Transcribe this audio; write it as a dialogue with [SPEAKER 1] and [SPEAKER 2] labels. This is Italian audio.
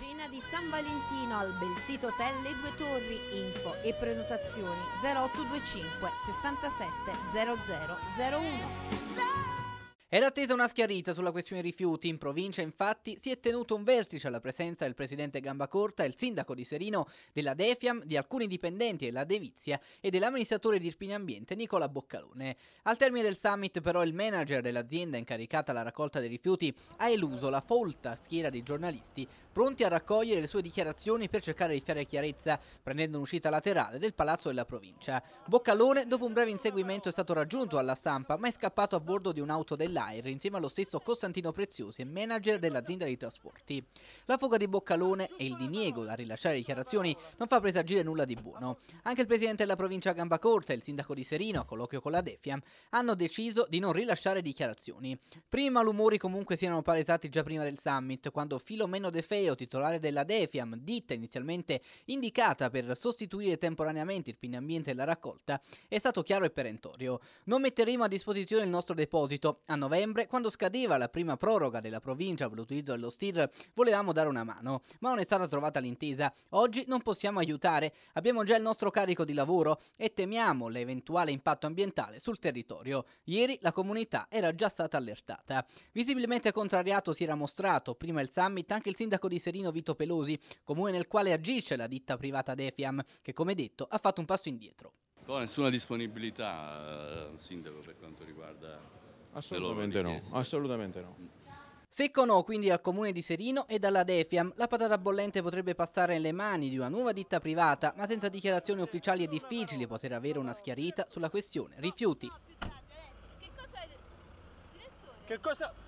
[SPEAKER 1] Cena di San Valentino al Belzito Hotel Le Due Torri, info e prenotazioni 0825 67 0001. Era attesa una schiarita sulla questione rifiuti. In provincia, infatti, si è tenuto un vertice alla presenza del presidente Gambacorta, il sindaco di Serino, della Defiam, di alcuni dipendenti della Devizia e dell'amministratore di Irpini Ambiente Nicola Boccalone. Al termine del summit, però, il manager dell'azienda incaricata alla raccolta dei rifiuti ha eluso la folta schiera dei giornalisti pronti a raccogliere le sue dichiarazioni per cercare di fare chiarezza, prendendo un'uscita laterale del palazzo della provincia. Boccalone, dopo un breve inseguimento, è stato raggiunto alla stampa, ma è scappato a bordo di un'auto della Lair insieme allo stesso Costantino Preziosi, manager dell'azienda di trasporti. La fuga di Boccalone e il diniego a rilasciare dichiarazioni non fa presagire nulla di buono. Anche il presidente della provincia Gambacorta e il sindaco di Serino, a colloquio con la Defia, hanno deciso di non rilasciare dichiarazioni. Prima l'umori comunque si erano palesati già prima del summit, quando Filomeno De Feo, titolare della Defiam, ditta inizialmente indicata per sostituire temporaneamente il pinambiente e la raccolta, è stato chiaro e perentorio. Non metteremo a disposizione il nostro deposito, hanno novembre, quando scadeva la prima proroga della provincia per l'utilizzo dello STIR, volevamo dare una mano, ma non è stata trovata l'intesa. Oggi non possiamo aiutare, abbiamo già il nostro carico di lavoro e temiamo l'eventuale impatto ambientale sul territorio. Ieri la comunità era già stata allertata. Visibilmente contrariato si era mostrato prima il summit anche il sindaco di Serino Vito Pelosi, comune nel quale agisce la ditta privata Defiam, che come detto ha fatto un passo indietro. Con nessuna disponibilità, eh, Sindaco, per quanto riguarda Assolutamente no, assolutamente no. Secco no quindi al comune di Serino e dalla Defiam. La patata bollente potrebbe passare nelle mani di una nuova ditta privata, ma senza dichiarazioni ufficiali è difficile poter avere una schiarita sulla questione rifiuti. Che cosa...